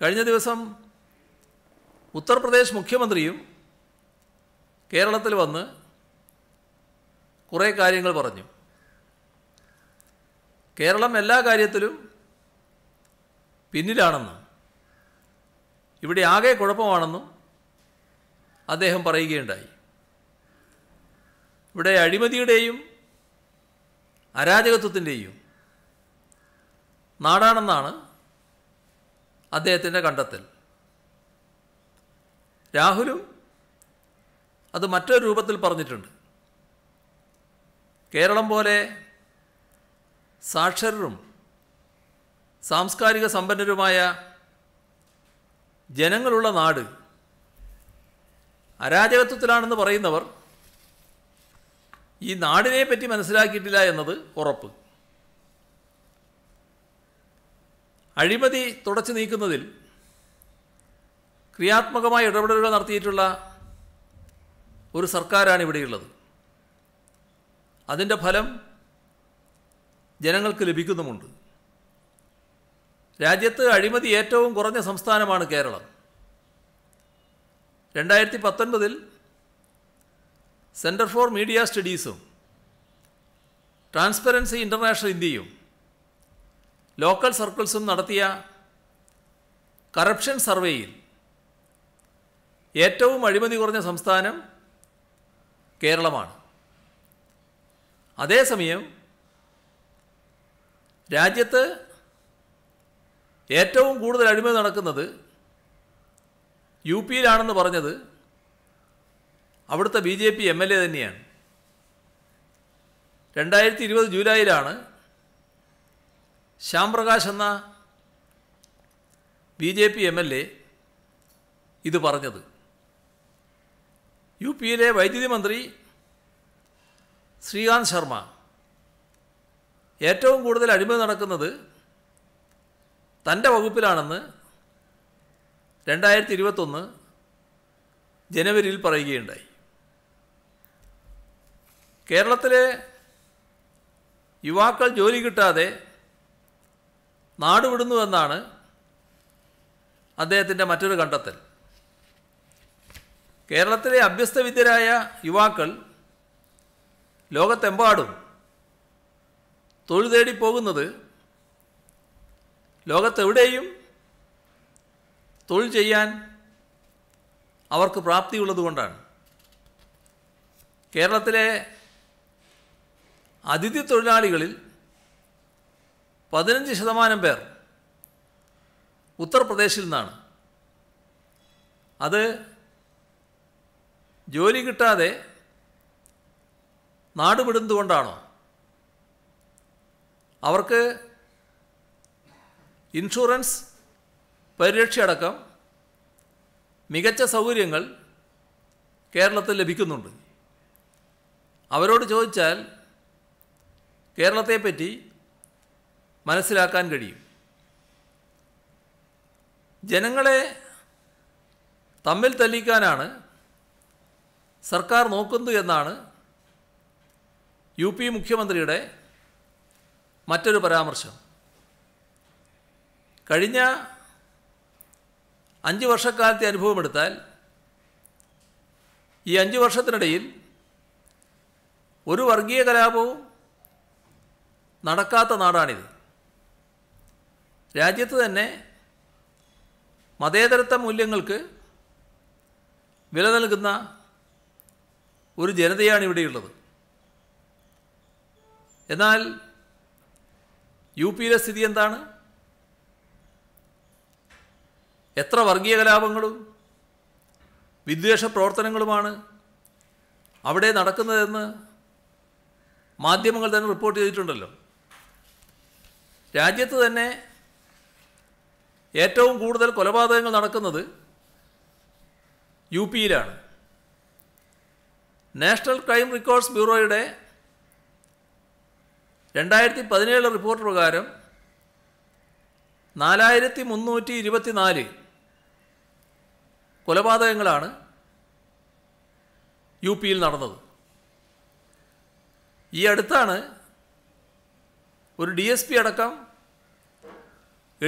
കഴിഞ്ഞ ദിവസം ഉത്തർപ്രദേശ് മുഖ്യമന്ത്രിയും കേരളത്തിൽ വന്ന് കുറേ കാര്യങ്ങൾ പറഞ്ഞു കേരളം എല്ലാ കാര്യത്തിലും പിന്നിലാണെന്നും ഇവിടെ ആകെ കുഴപ്പമാണെന്നും അദ്ദേഹം പറയുകയുണ്ടായി ഇവിടെ അഴിമതിയുടെയും അരാജകത്വത്തിൻ്റെയും നാടാണെന്നാണ് അദ്ദേഹത്തിൻ്റെ കണ്ടെത്തൽ രാഹുലും അത് മറ്റൊരു രൂപത്തിൽ പറഞ്ഞിട്ടുണ്ട് കേരളം പോലെ സാക്ഷരരും സാംസ്കാരിക സമ്പന്നരുമായ ജനങ്ങളുള്ള നാട് അരാജകത്വത്തിലാണെന്ന് പറയുന്നവർ ഈ നാടിനെ പറ്റി മനസ്സിലാക്കിയിട്ടില്ല എന്നത് ഉറപ്പ് അഴിമതി തുടച്ചു നീക്കുന്നതിൽ ക്രിയാത്മകമായ ഇടപെടലുകൾ നടത്തിയിട്ടുള്ള ഒരു സർക്കാരാണ് ഇവിടെയുള്ളത് അതിൻ്റെ ഫലം ജനങ്ങൾക്ക് ലഭിക്കുന്നുമുണ്ട് രാജ്യത്ത് അഴിമതി ഏറ്റവും കുറഞ്ഞ സംസ്ഥാനമാണ് കേരളം രണ്ടായിരത്തി പത്തൊൻപതിൽ സെൻറ്റർ ഫോർ മീഡിയ സ്റ്റഡീസും ട്രാൻസ്പെറൻസി ഇൻ്റർനാഷണൽ ഇന്ത്യയും ലോക്കൽ സർക്കിൾസും നടത്തിയ കറപ്ഷൻ സർവേയിൽ ഏറ്റവും അഴിമതി കുറഞ്ഞ സംസ്ഥാനം കേരളമാണ് അതേസമയം രാജ്യത്ത് ഏറ്റവും കൂടുതൽ അഴിമതി നടക്കുന്നത് യു പിയിലാണെന്ന് പറഞ്ഞത് അവിടുത്തെ B J P M L A തന്നെയാണ് രണ്ടായിരത്തി ഇരുപത് ജൂലൈയിലാണ് ശ്യാംപ്രകാശ് എന്ന B J P M L A ഇത് പറഞ്ഞത് യു പിയിലെ വൈദ്യുതി മന്ത്രി ശ്രീകാന്ത് ശർമ്മ ഏറ്റവും കൂടുതൽ അഴിമതി നടക്കുന്നത് തൻ്റെ വകുപ്പിലാണെന്ന് രണ്ടായിരത്തി ഇരുപത്തൊന്ന് ജനുവരിയിൽ പറയുകയുണ്ടായി കേരളത്തിലെ യുവാക്കൾ ജോലി കിട്ടാതെ എന്നാണ് അദ്ദേഹത്തിൻ്റെ മറ്റൊരു കണ്ടെത്തൽ കേരളത്തിലെ അഭ്യസ്തവിദ്യരായ യുവാക്കൾ ലോകത്തെമ്പാടും തൊഴിൽ തേടി പോകുന്നത് ലോകത്തെവിടെയും തൊഴിൽ ചെയ്യാൻ അവർക്ക് പ്രാപ്തിയുള്ളതുകൊണ്ടാണ് കേരളത്തിലെ അതിഥി തൊഴിലാളികളിൽ പതിനഞ്ച് ശതമാനം പേർ ഉത്തർപ്രദേശിൽ നിന്നാണ് അത് ജോലി കിട്ടാതെ നാടുവിടുന്നതുകൊണ്ടാണോ അവർക്ക് ഇൻഷുറൻസ് പരിരക്ഷയടക്കം മികച്ച സൗകര്യങ്ങൾ കേരളത്തിൽ ലഭിക്കുന്നുണ്ട് അവരോട് ചോദിച്ചാൽ കേരളത്തെപ്പറ്റി മനസ്സിലാക്കാൻ കഴിയും ജനങ്ങളെ തമ്മിൽ തല്ലിക്കാനാണ് സർക്കാർ നോക്കുന്നു എന്നാണ് യു പി മുഖ്യമന്ത്രിയുടെ മറ്റൊരു പരാമർശം കഴിഞ്ഞ അഞ്ച് വർഷക്കാലത്തെ അനുഭവമെടുത്താൽ ഈ അഞ്ച് വർഷത്തിനിടയിൽ ഒരു വർഗീയ കലാപവും നടക്കാത്ത നാടാണിത് രാജ്യത്ത് തന്നെ മതേതരത്വ മൂല്യങ്ങൾക്ക് വില നൽകുന്ന ഒരു ജനതയാണ് ഇവിടെയുള്ളത് എന്നാൽ യു പിയിലെ സ്ഥിതി എന്താണ് എത്ര വർഗീയ കലാപങ്ങളും വിദ്വേഷ പ്രവർത്തനങ്ങളുമാണ് അവിടെ നടക്കുന്നതെന്ന് മാധ്യമങ്ങൾ തന്നെ റിപ്പോർട്ട് ചെയ്തിട്ടുണ്ടല്ലോ രാജ്യത്ത് തന്നെ ഏറ്റവും കൂടുതൽ കൊലപാതകങ്ങൾ നടക്കുന്നത് യു പിയിലാണ് നാഷണൽ ക്രൈം റെക്കോർഡ്സ് ബ്യൂറോയുടെ രണ്ടായിരത്തി പതിനേഴ് റിപ്പോർട്ട് പ്രകാരം നാലായിരത്തി മുന്നൂറ്റി ഇരുപത്തിനാല് കൊലപാതകങ്ങളാണ് യു പിയിൽ നടന്നത് ഈ അടുത്താണ് ഒരു ഡി എസ് പി അടക്കം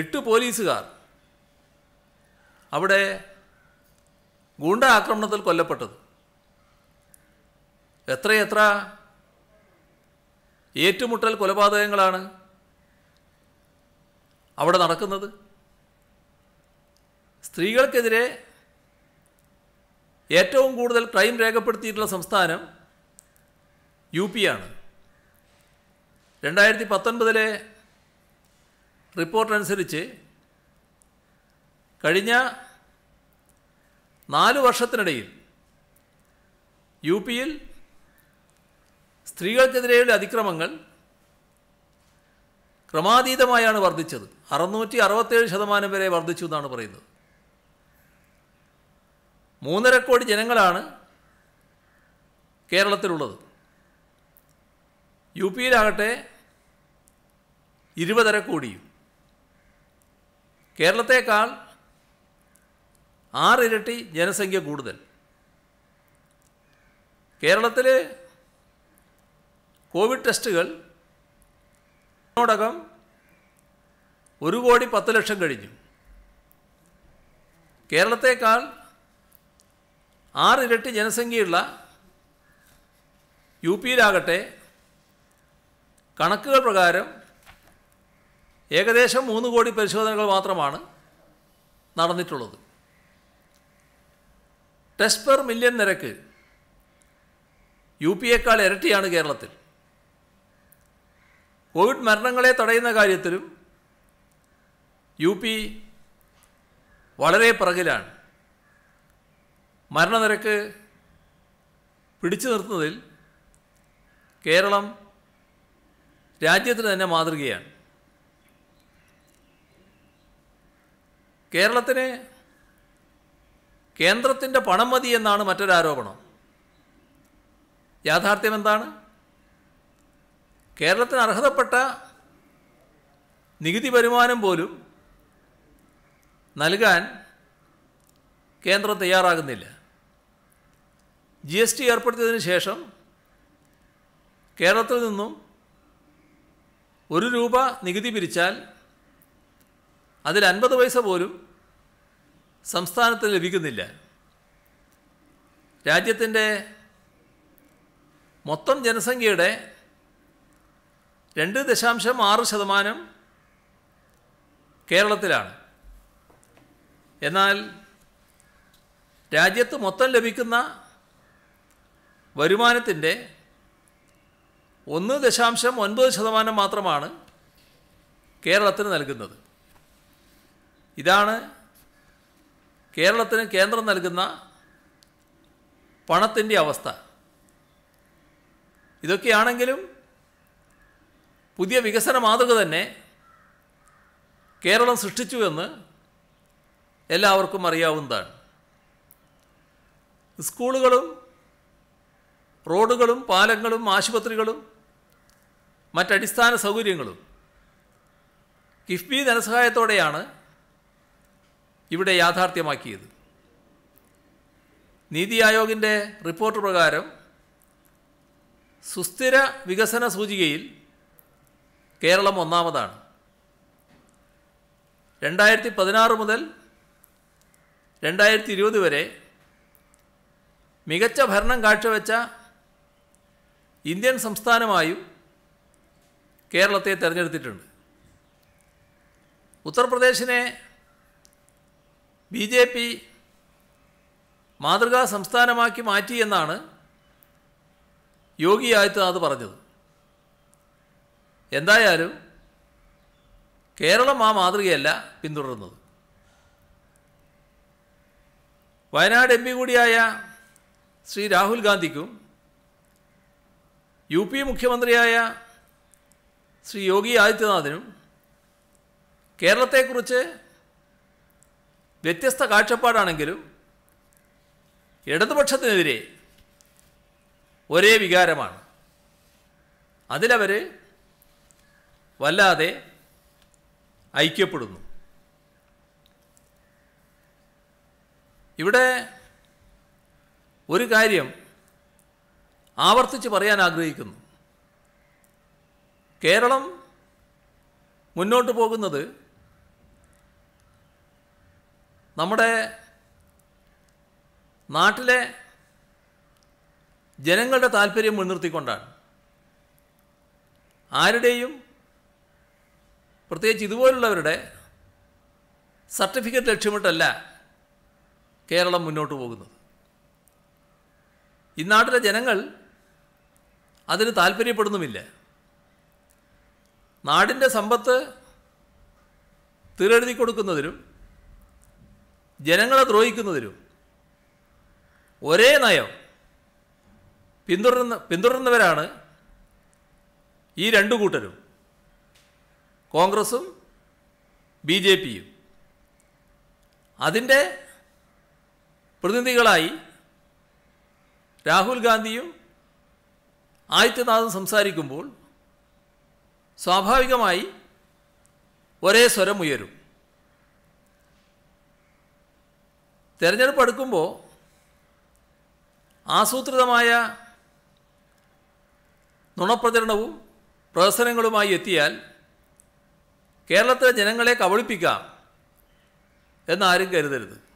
എട്ട് പോലീസുകാർ അവിടെ ഗൂണ്ട ആക്രമണത്തിൽ കൊല്ലപ്പെട്ടത് എത്രയെത്ര ഏറ്റുമുട്ടൽ കൊലപാതകങ്ങളാണ് അവിടെ നടക്കുന്നത് സ്ത്രീകൾക്കെതിരെ ഏറ്റവും കൂടുതൽ ക്രൈം രേഖപ്പെടുത്തിയിട്ടുള്ള സംസ്ഥാനം യു പി ആണ് രണ്ടായിരത്തി പത്തൊൻപതിലെ റിപ്പോർട്ടനുസരിച്ച് കഴിഞ്ഞ നാല് വർഷത്തിനിടയിൽ യു പിയിൽ സ്ത്രീകൾക്കെതിരെയുള്ള അതിക്രമങ്ങൾ ക്രമാതീതമായാണ് വർദ്ധിച്ചത് അറുന്നൂറ്റി അറുപത്തേഴ് ശതമാനം വരെ വർദ്ധിച്ചു എന്നാണ് പറയുന്നത് മൂന്നര കോടി ജനങ്ങളാണ് കേരളത്തിലുള്ളത് യു പിയിലാകട്ടെ ഇരുപതര കോടിയും കേരളത്തേക്കാൾ ആറിരട്ടി ജനസംഖ്യ കൂടുതൽ കേരളത്തിലെ കോവിഡ് ടെസ്റ്റുകൾ ഇതിനോടകം ഒരു കോടി പത്ത് ലക്ഷം കഴിഞ്ഞു കേരളത്തേക്കാൾ ആറിരട്ടി ജനസംഖ്യയുള്ള യു പിയിലാകട്ടെ കണക്കുകൾ പ്രകാരം ഏകദേശം മൂന്ന് കോടി പരിശോധനകൾ മാത്രമാണ് നടന്നിട്ടുള്ളത് ടെസ്റ്റ് പെർ മില്യൺ നിരക്ക് യു എക്കാൾ ഇരട്ടിയാണ് കേരളത്തിൽ കോവിഡ് മരണങ്ങളെ തടയുന്ന കാര്യത്തിലും യു പി വളരെ പിറകിലാണ് മരണനിരക്ക് പിടിച്ചു നിർത്തുന്നതിൽ കേരളം രാജ്യത്തിന് തന്നെ മാതൃകയാണ് കേരളത്തിന് കേന്ദ്രത്തിൻ്റെ പണം മതി എന്നാണ് മറ്റൊരാരോപണം യാഥാർത്ഥ്യം എന്താണ് കേരളത്തിന് അർഹതപ്പെട്ട നികുതി വരുമാനം പോലും നൽകാൻ കേന്ദ്രം തയ്യാറാകുന്നില്ല ജി എസ് ടി ഏർപ്പെടുത്തിയതിന് ശേഷം കേരളത്തിൽ നിന്നും ഒരു രൂപ നികുതി പിരിച്ചാൽ അതിൽ അൻപത് പൈസ പോലും സംസ്ഥാനത്ത് ലഭിക്കുന്നില്ല രാജ്യത്തിൻ്റെ മൊത്തം ജനസംഖ്യയുടെ രണ്ട് ദശാംശം ആറ് ശതമാനം കേരളത്തിലാണ് എന്നാൽ രാജ്യത്ത് മൊത്തം ലഭിക്കുന്ന വരുമാനത്തിൻ്റെ ഒന്ന് ദശാംശം ഒൻപത് ശതമാനം മാത്രമാണ് കേരളത്തിന് നൽകുന്നത് ഇതാണ് കേരളത്തിന് കേന്ദ്രം നൽകുന്ന പണത്തിൻ്റെ അവസ്ഥ ഇതൊക്കെയാണെങ്കിലും പുതിയ വികസന മാതൃക തന്നെ കേരളം സൃഷ്ടിച്ചു എന്ന് എല്ലാവർക്കും അറിയാവുന്നതാണ് സ്കൂളുകളും റോഡുകളും പാലങ്ങളും ആശുപത്രികളും മറ്റടിസ്ഥാന സൗകര്യങ്ങളും കിഫ്ബി ധനസഹായത്തോടെയാണ് ഇവിടെ യാഥാർത്ഥ്യമാക്കിയത് നീതി ആയോഗിൻ്റെ റിപ്പോർട്ട് പ്രകാരം സുസ്ഥിര വികസന സൂചികയിൽ കേരളം ഒന്നാമതാണ് രണ്ടായിരത്തി പതിനാറ് മുതൽ രണ്ടായിരത്തി ഇരുപത് വരെ മികച്ച ഭരണം കാഴ്ചവെച്ച ഇന്ത്യൻ സംസ്ഥാനമായും കേരളത്തെ തിരഞ്ഞെടുത്തിട്ടുണ്ട് ഉത്തർപ്രദേശിനെ ബി ജെ പി മാതൃകാ സംസ്ഥാനമാക്കി മാറ്റിയെന്നാണ് യോഗി ആദിത്യനാഥ് പറഞ്ഞത് എന്തായാലും കേരളം ആ മാതൃകയല്ല പിന്തുടരുന്നത് വയനാട് എം പി കൂടിയായ ശ്രീ രാഹുൽ ഗാന്ധിക്കും യു പി മുഖ്യമന്ത്രിയായ ശ്രീ യോഗി ആദിത്യനാഥിനും കേരളത്തെക്കുറിച്ച് വ്യത്യസ്ത കാഴ്ചപ്പാടാണെങ്കിലും ഇടതുപക്ഷത്തിനെതിരെ ഒരേ വികാരമാണ് അതിലവർ വല്ലാതെ ഐക്യപ്പെടുന്നു ഇവിടെ ഒരു കാര്യം ആവർത്തിച്ച് പറയാൻ ആഗ്രഹിക്കുന്നു കേരളം മുന്നോട്ട് പോകുന്നത് നമ്മുടെ നാട്ടിലെ ജനങ്ങളുടെ താല്പര്യം മുൻനിർത്തിക്കൊണ്ടാണ് ആരുടെയും പ്രത്യേകിച്ച് ഇതുപോലുള്ളവരുടെ സർട്ടിഫിക്കറ്റ് ലക്ഷ്യമിട്ടല്ല കേരളം മുന്നോട്ട് പോകുന്നത് ഇന്നാട്ടിലെ ജനങ്ങൾ അതിന് താല്പര്യപ്പെടുന്നുമില്ല നാടിൻ്റെ സമ്പത്ത് തീരെഴുതി കൊടുക്കുന്നതിനും ജനങ്ങളെ ദ്രോഹിക്കുന്നതിലും ഒരേ നയം പിന്തുടരുന്ന പിന്തുടരുന്നവരാണ് ഈ രണ്ടു കൂട്ടരും കോൺഗ്രസും ബി ജെ പിയും അതിൻ്റെ പ്രതിനിധികളായി രാഹുൽ ഗാന്ധിയും ആദിത്യനാഥും സംസാരിക്കുമ്പോൾ സ്വാഭാവികമായി ഒരേ സ്വരം ഉയരും തിരഞ്ഞെടുപ്പ് അടുക്കുമ്പോൾ ആസൂത്രിതമായ നുണപ്രചരണവും പ്രഹസനങ്ങളുമായി എത്തിയാൽ കേരളത്തിലെ ജനങ്ങളെ കബളിപ്പിക്കാം എന്നാരും കരുതരുത്